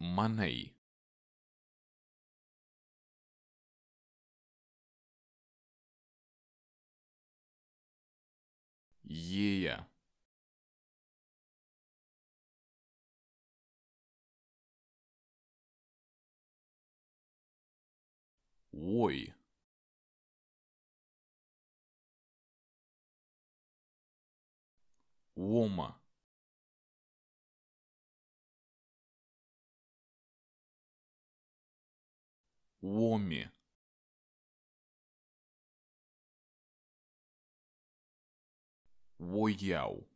Маней Ея Ой Уома Уоми. Уояу